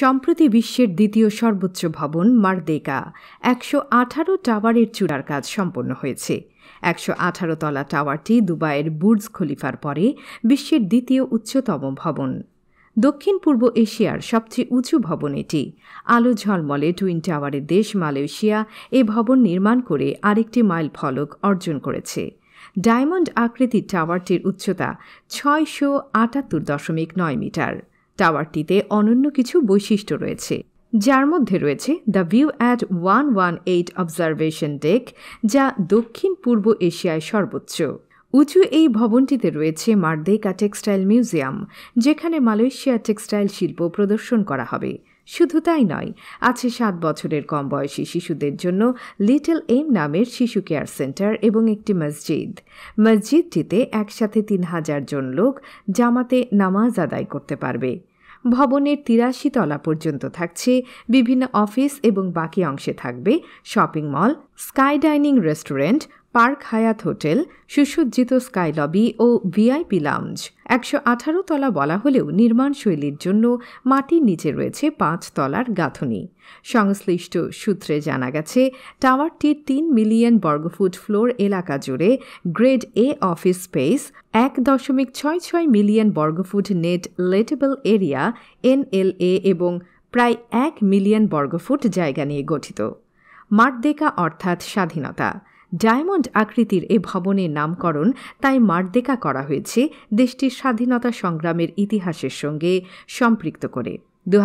সম্প্রতি বিশ্বের দ্বিতীয় সর্বোচ্চ ভবন মার্দেকা একশো আঠারো টাওয়ারের চূড়ার কাজ সম্পন্ন হয়েছে একশো আঠারো তলা টাওয়ারটি দুবাইয়ের বুর্জ খলিফার পরে বিশ্বের দ্বিতীয় উচ্চতম ভবন দক্ষিণ পূর্ব এশিয়ার সবচেয়ে উঁচু ভবন এটি আলো ঝলমলে টুইন টাওয়ারের দেশ মালয়েশিয়া এ ভবন নির্মাণ করে আরেকটি মাইল ফলক অর্জন করেছে ডায়মন্ড আকৃতির টাওয়ারটির উচ্চতা ছয়শো আটাত্তর দশমিক নয় মিটার টাওয়ারটিতে অনন্য কিছু বৈশিষ্ট্য রয়েছে যার মধ্যে রয়েছে the view at one one eight observation deck যা দক্ষিণ পূর্ব এশিয়ায় সর্বোচ্চ উঁচু এই ভবনটিতে রয়েছে মার্দেকা টেক্সটাইল মিউজিয়াম যেখানে মালয়েশিয়া টেক্সটাইল শিল্প প্রদর্শন করা হবে শুধু তাই নয় আছে সাত বছরের কম বয়সী শিশুদের জন্য লিটল এম নামের শিশু কেয়ার সেন্টার এবং একটি মসজিদ মসজিদটিতে একসাথে তিন হাজার জন লোক জামাতে নামাজ আদায় করতে পারবে ভবনের তিরাশি তলা পর্যন্ত থাকছে বিভিন্ন অফিস এবং বাকি অংশে থাকবে shopping mall sky dining restaurant park Hyatt hotel সুসজ্জিত স্কাই লবি ও ভিআইপি লাউঞ্জ একশো আঠারো তলা বলা হলেও নির্মাণ শৈলীর জন্য মাটির নিচে রয়েছে পাঁচ তলার গাঁথনি সংশ্লিষ্ট সূত্রে জানা গেছে টাওয়ারটির তিন মিলিয়ন বর্গফুট ফ্লোর এলাকা জুড়ে গ্রেড এ অফিস স্পেস এক দশমিক ছয় ছয় মিলিয়ন বর্গফুট নেট লেটেবল এরিয়া এনএলএ এবং প্রায় এক মিলিয়ন বর্গফুট জায়গা নিয়ে গঠিত মার্দেকা অর্থাৎ স্বাধীনতা ডায়মন্ড আকৃতির এ ভবনের নামকরণ তাই মার্দেকা করা হয়েছে দেশটির স্বাধীনতা সংগ্রামের ইতিহাসের সঙ্গে সম্পৃক্ত করে দু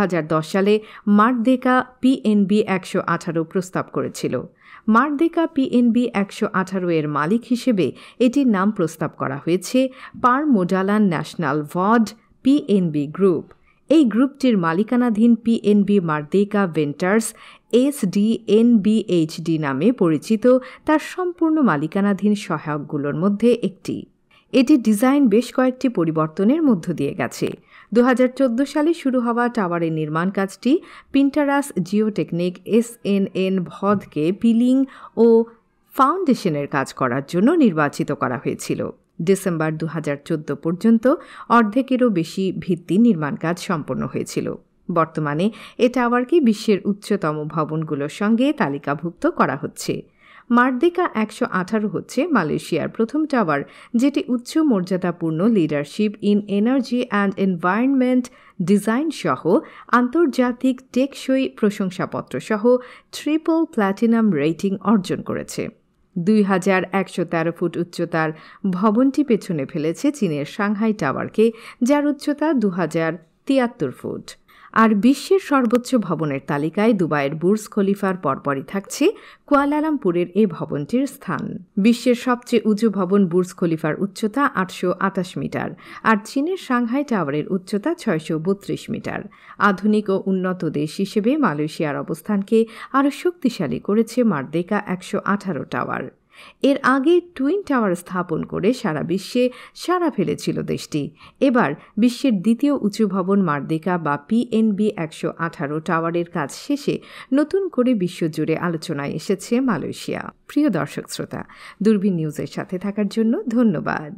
সালে মার্দেকা পিএনবি একশো আঠারো প্রস্তাব করেছিল মার্দেকা পিএনবি একশো আঠারো এর মালিক হিসেবে এটির নাম প্রস্তাব করা হয়েছে পার মোডালান ন্যাশনাল ভড পিএনবি গ্রুপ এই গ্রুপটির মালিকানাধীন পিএনবি মার্দেকা ভেন্টার্স এসডিএনবিএইচডি নামে পরিচিত তার সম্পূর্ণ মালিকানাধীন সহায়কগুলোর মধ্যে একটি এটি ডিজাইন বেশ কয়েকটি পরিবর্তনের মধ্য দিয়ে গেছে দু সালে শুরু হওয়া টাওয়ারের নির্মাণ কাজটি Pintaras Geotechnic S N N ভদকে পিলিং ও ফাউন্ডেশনের কাজ করার জন্য নির্বাচিত করা হয়েছিল ডিসেম্বর দু পর্যন্ত অর্ধেকেরও বেশি ভিত্তি নির্মাণ কাজ সম্পন্ন হয়েছিল বর্তমানে এ টাওয়ারকে বিশ্বের উচ্চতম ভবনগুলোর সঙ্গে তালিকাভুক্ত করা হচ্ছে মার্দিকা একশো আঠারো হচ্ছে মালয়েশিয়ার প্রথম টাওয়ার যেটি উচ্চ মর্যাদাপূর্ণ leadership in energy and environment design সহ আন্তর্জাতিক টেকসই প্রশংসাপত্র সহ ট্রিপল প্ল্যাটিনাম রেটিং অর্জন করেছে দুই হাজার একশো তেরো ফুট উচ্চতার ভবনটি পেছনে ফেলেছে চীনের সাংহাই টাওয়ারকে যার উচ্চতা দু হাজার তিয়াত্তর ফুট আর বিশ্বের সর্বোচ্চ ভবনের তালিকায় দুবাইয়ের বুর্জ খলিফার পরপরই থাকছে কুয়ালালামপুরের এ ভবনটির স্থান বিশ্বের সবচেয়ে উঁচু ভবন বুর্জ খলিফার উচ্চতা আটশো আটাশ মিটার আর চীনের সাংহাই টাওয়ারের উচ্চতা ছয়শো বত্রিশ মিটার আধুনিক ও উন্নত দেশ হিসেবে মালয়েশিয়ার অবস্থানকে আরও শক্তিশালী করেছে মার্দেকা একশো আঠারো টাওয়ার এর আগে টুইন টাওয়ার স্থাপন করে সারা বিশ্বে সারা ফেলেছিল দেশটি এবার বিশ্বের দ্বিতীয় উঁচু ভবন মার্দিকা বা পিএনবি একশো আঠারো টাওয়ারের কাজ শেষে নতুন করে বিশ্বজুড়ে আলোচনায় এসেছে মালয়েশিয়া প্রিয় দর্শক শ্রোতা দূরবীন নিউজের সাথে থাকার জন্য ধন্যবাদ